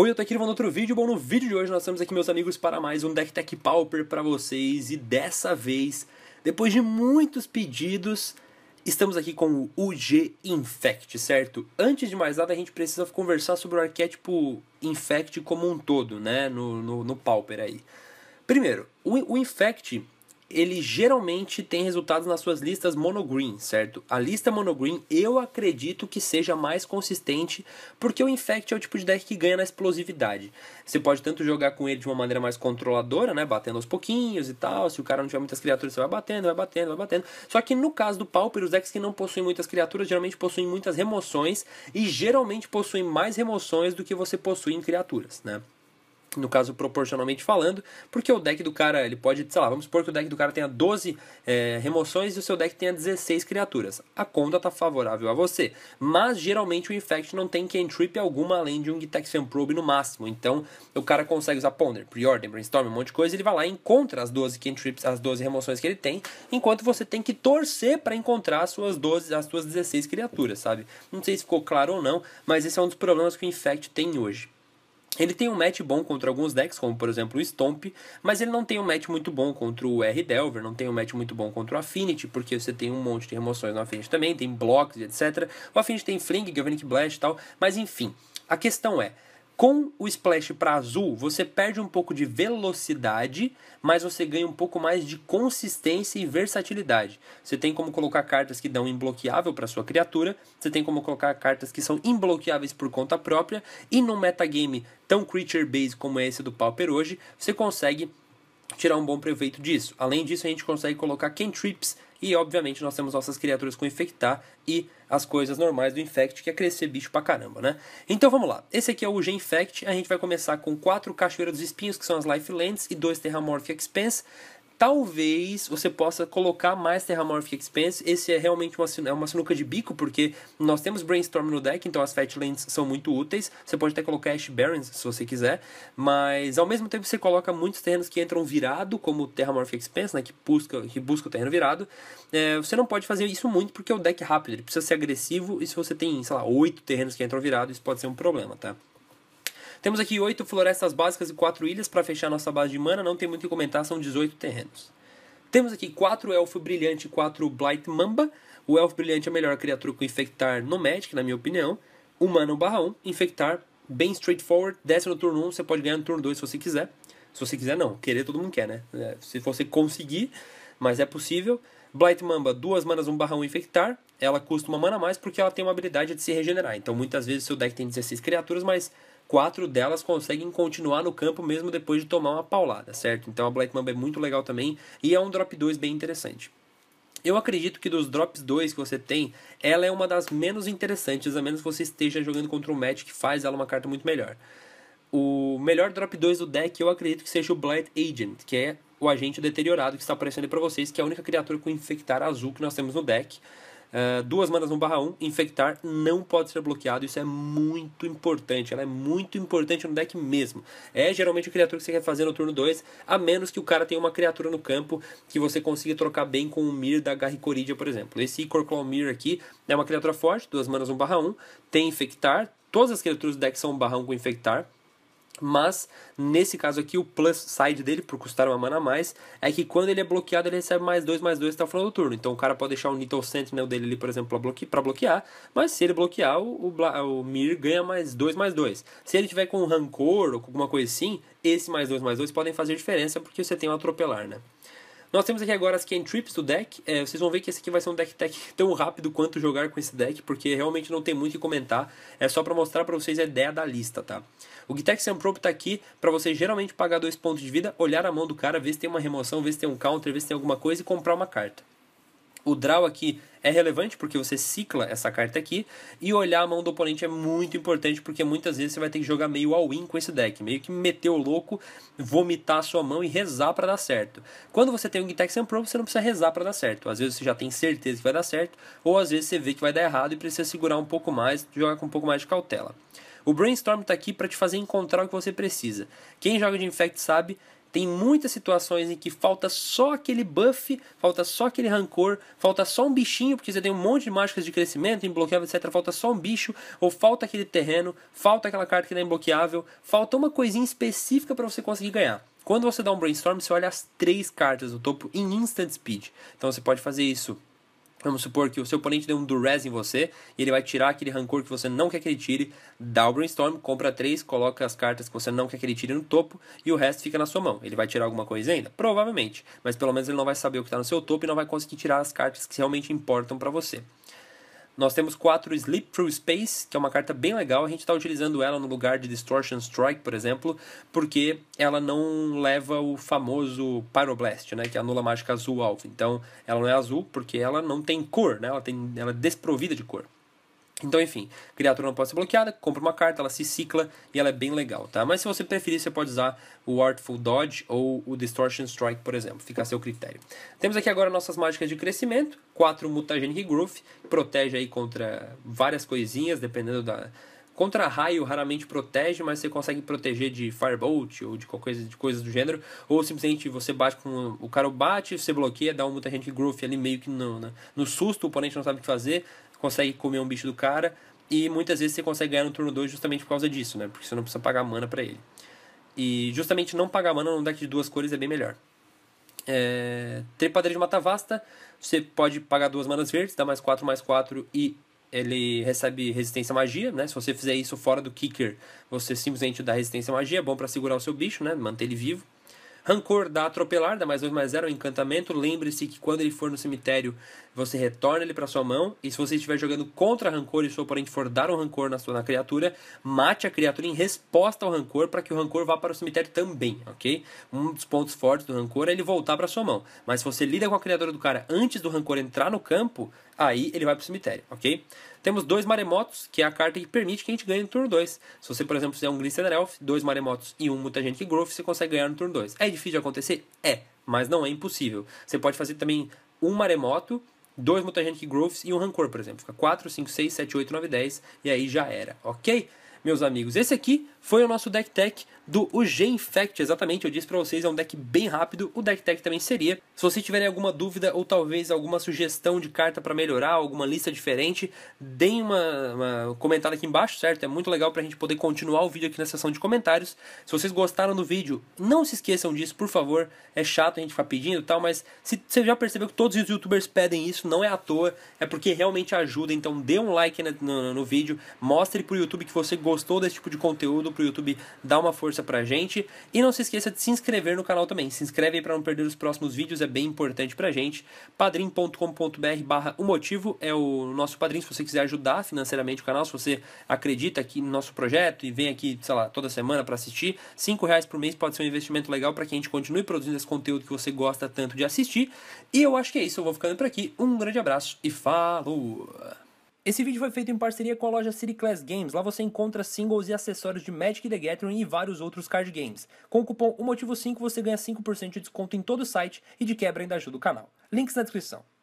Oi, eu tô aqui gravando outro vídeo. Bom, no vídeo de hoje nós estamos aqui, meus amigos, para mais um Deck Tech Pauper para vocês. E dessa vez, depois de muitos pedidos, estamos aqui com o UG Infect, certo? Antes de mais nada, a gente precisa conversar sobre o arquétipo Infect como um todo, né? No, no, no Pauper aí. Primeiro, o, o Infect ele geralmente tem resultados nas suas listas monogreen, certo? A lista monogreen eu acredito que seja mais consistente, porque o Infect é o tipo de deck que ganha na explosividade. Você pode tanto jogar com ele de uma maneira mais controladora, né? Batendo aos pouquinhos e tal. Se o cara não tiver muitas criaturas, você vai batendo, vai batendo, vai batendo. Só que no caso do Pauper, os decks que não possuem muitas criaturas geralmente possuem muitas remoções e geralmente possuem mais remoções do que você possui em criaturas, né? no caso proporcionalmente falando, porque o deck do cara, ele pode, sei lá, vamos supor que o deck do cara tenha 12 é, remoções e o seu deck tenha 16 criaturas. A conta tá favorável a você, mas geralmente o Infect não tem cantrip alguma além de um Detection Probe no máximo, então o cara consegue usar Ponder, Preorder, Brainstorm, um monte de coisa, ele vai lá e encontra as 12 cantrips, as 12 remoções que ele tem, enquanto você tem que torcer para encontrar as suas 12, as suas 16 criaturas, sabe? Não sei se ficou claro ou não, mas esse é um dos problemas que o Infect tem hoje. Ele tem um match bom contra alguns decks, como por exemplo o Stomp, mas ele não tem um match muito bom contra o R-Delver, não tem um match muito bom contra o Affinity, porque você tem um monte de remoções no Affinity também, tem blocks, etc. O Affinity tem Fling, Galvanic Blast e tal, mas enfim. A questão é, com o splash para azul, você perde um pouco de velocidade, mas você ganha um pouco mais de consistência e versatilidade. Você tem como colocar cartas que dão imbloqueável para sua criatura, você tem como colocar cartas que são imbloqueáveis por conta própria, e num metagame tão creature based como esse do Pauper hoje, você consegue tirar um bom proveito disso. Além disso, a gente consegue colocar cantrips e obviamente nós temos nossas criaturas com infectar e as coisas normais do infect, que é crescer bicho pra caramba, né? Então vamos lá. Esse aqui é o G-Infect. A gente vai começar com quatro Cachoeira dos Espinhos, que são as Lifelands, e dois Terramorphic Expense. Talvez você possa colocar mais Terramorphic Expanse. Esse é realmente uma, é uma sinuca de bico, porque nós temos Brainstorm no deck, então as Fatlands são muito úteis. Você pode até colocar Ash Barrens, se você quiser, mas ao mesmo tempo você coloca muitos terrenos que entram virado, como Terramorphic Expanse, né, que, busca, que busca o terreno virado. É, você não pode fazer isso muito porque é o deck é rápido, ele precisa ser agressivo, e se você tem, sei lá, oito terrenos que entram virado, isso pode ser um problema, tá? Temos aqui 8 florestas básicas e 4 ilhas para fechar nossa base de mana, não tem muito o que comentar, são 18 terrenos. Temos aqui 4 Elfo Brilhante e 4 Blight Mamba. O Elfo Brilhante é a melhor criatura com Infectar no Magic, na minha opinião. Humano barra 1, Infectar, bem straightforward, desce no turno 1, você pode ganhar no turno 2 se você quiser. Se você quiser, não. Querer todo mundo quer, né? É, se você conseguir, mas é possível. Blight Mamba, duas manas, um barrão infectar. Ela custa uma mana a mais porque ela tem uma habilidade de se regenerar. Então muitas vezes seu deck tem 16 criaturas, mas quatro delas conseguem continuar no campo mesmo depois de tomar uma paulada, certo? Então a Black Mamba é muito legal também e é um drop 2 bem interessante. Eu acredito que dos drops 2 que você tem, ela é uma das menos interessantes, a menos que você esteja jogando contra um match que faz ela uma carta muito melhor. O melhor drop 2 do deck eu acredito que seja o Blight Agent, que é o agente deteriorado que está aparecendo para vocês, que é a única criatura com infectar azul que nós temos no deck. Uh, duas manas no barra 1, um, infectar não pode ser bloqueado, isso é muito importante. Ela é muito importante no deck mesmo. É geralmente a criatura que você quer fazer no turno 2, a menos que o cara tenha uma criatura no campo que você consiga trocar bem com o Mir da Garricoridia, por exemplo. Esse corclaw Mir aqui é uma criatura forte, duas manas no barra 1, um, tem infectar. Todas as criaturas do deck são um barrão com infectar. Mas, nesse caso aqui, o plus side dele, por custar uma mana a mais, é que quando ele é bloqueado, ele recebe mais 2, mais 2 até o final do turno. Então o cara pode deixar o Nittle Sentinel dele ali, por exemplo, para bloquear, mas se ele bloquear, o, o, o Mir ganha mais 2, mais 2. Se ele tiver com rancor ou com alguma coisa assim, esse mais 2, mais 2 podem fazer diferença, porque você tem o um atropelar, né? Nós temos aqui agora as cantrips Trips do deck. É, vocês vão ver que esse aqui vai ser um deck tech tão rápido quanto jogar com esse deck, porque realmente não tem muito o que comentar. É só para mostrar para vocês a ideia da lista, tá? O Gitex Samprop tá aqui para você geralmente pagar dois pontos de vida, olhar a mão do cara, ver se tem uma remoção, ver se tem um counter, ver se tem alguma coisa e comprar uma carta. O draw aqui é relevante porque você cicla essa carta aqui e olhar a mão do oponente é muito importante porque muitas vezes você vai ter que jogar meio all-in com esse deck, meio que meter o louco, vomitar a sua mão e rezar para dar certo. Quando você tem um Gintexan Pro, você não precisa rezar para dar certo. Às vezes você já tem certeza que vai dar certo, ou às vezes você vê que vai dar errado e precisa segurar um pouco mais, jogar com um pouco mais de cautela. O Brainstorm está aqui para te fazer encontrar o que você precisa. Quem joga de Infect sabe tem muitas situações em que falta só aquele buff, falta só aquele rancor, falta só um bichinho, porque você tem um monte de mágicas de crescimento, imbloqueável, etc. Falta só um bicho, ou falta aquele terreno, falta aquela carta que não é imbloqueável, falta uma coisinha específica para você conseguir ganhar. Quando você dá um brainstorm, você olha as três cartas do topo em instant speed. Então você pode fazer isso Vamos supor que o seu oponente deu um duress em você e ele vai tirar aquele rancor que você não quer que ele tire, dá o brainstorm, compra três, coloca as cartas que você não quer que ele tire no topo e o resto fica na sua mão. Ele vai tirar alguma coisa ainda? Provavelmente, mas pelo menos ele não vai saber o que está no seu topo e não vai conseguir tirar as cartas que realmente importam para você. Nós temos 4 Sleep Through Space, que é uma carta bem legal. A gente está utilizando ela no lugar de Distortion Strike, por exemplo, porque ela não leva o famoso Pyroblast, né, que anula a mágica azul alvo. Então, ela não é azul porque ela não tem cor, né? ela, tem, ela é desprovida de cor. Então, enfim, criatura não pode ser bloqueada, compra uma carta, ela se cicla e ela é bem legal, tá? Mas se você preferir, você pode usar o Artful Dodge ou o Distortion Strike, por exemplo, fica a seu critério. Temos aqui agora nossas mágicas de crescimento, 4 Mutagenic growth protege aí contra várias coisinhas, dependendo da... Contra raio raramente protege, mas você consegue proteger de Firebolt ou de qualquer coisa, de coisas do gênero. Ou simplesmente você bate com. O cara bate, você bloqueia, dá um Mutagenic growth ali meio que no, no, né, no susto, o oponente não sabe o que fazer consegue comer um bicho do cara. E muitas vezes você consegue ganhar no turno 2 justamente por causa disso, né? Porque você não precisa pagar mana para ele. E justamente não pagar mana num deck de duas cores é bem melhor. É... Trepadeira de Mata Vasta, você pode pagar duas manas verdes, dá mais 4, mais 4 e ele recebe resistência à magia, né? Se você fizer isso fora do kicker, você simplesmente dá resistência à magia, é bom para segurar o seu bicho, né? Manter ele vivo. Rancor da Atropelar, dá mais 2 mais 0, é um encantamento. Lembre-se que quando ele for no cemitério, você retorna ele para sua mão. E se você estiver jogando contra Rancor e seu oponente for dar um Rancor na sua na criatura, mate a criatura em resposta ao Rancor para que o Rancor vá para o cemitério também, ok? Um dos pontos fortes do Rancor é ele voltar para sua mão. Mas se você lida com a criatura do cara antes do Rancor entrar no campo, aí ele vai para o cemitério, ok? Temos dois maremotos, que é a carta que permite que a gente ganhe no turno 2. Se você, por exemplo, fizer um Glistener Elf, dois maremotos e um Mutagenic Growth, você consegue ganhar no turno 2. É difícil de acontecer? É, mas não é impossível. Você pode fazer também um maremoto, dois Mutagenic Growth e um Rancor, por exemplo. Fica 4, 5, 6, 7, 8, 9, 10 e aí já era, ok? meus amigos. Esse aqui foi o nosso deck tech do UG Infect, exatamente, eu disse para vocês, é um deck bem rápido, o deck tech também seria. Se vocês tiverem alguma dúvida ou talvez alguma sugestão de carta para melhorar, alguma lista diferente, deem uma, uma comentada aqui embaixo, certo? É muito legal para a gente poder continuar o vídeo aqui na seção de comentários. Se vocês gostaram do vídeo, não se esqueçam disso, por favor, é chato a gente ficar pedindo e tal, mas se você já percebeu que todos os youtubers pedem isso, não é à toa, é porque realmente ajuda, então dê um like no, no, no vídeo, mostre pro YouTube que você gostou gostou desse tipo de conteúdo pro YouTube dar uma força pra gente. E não se esqueça de se inscrever no canal também. Se inscreve para não perder os próximos vídeos, é bem importante pra gente. padrim.com.br barra o motivo é o nosso padrinho, se você quiser ajudar financeiramente o canal, se você acredita aqui no nosso projeto e vem aqui, sei lá, toda semana para assistir, cinco reais por mês pode ser um investimento legal para que a gente continue produzindo esse conteúdo que você gosta tanto de assistir. E eu acho que é isso, eu vou ficando por aqui. Um grande abraço e falou! Esse vídeo foi feito em parceria com a loja City Class Games. Lá você encontra singles e acessórios de Magic the Gathering e vários outros card games. Com o cupom O Motivo 5 você ganha 5% de desconto em todo o site e de quebra ainda ajuda o canal. Links na descrição.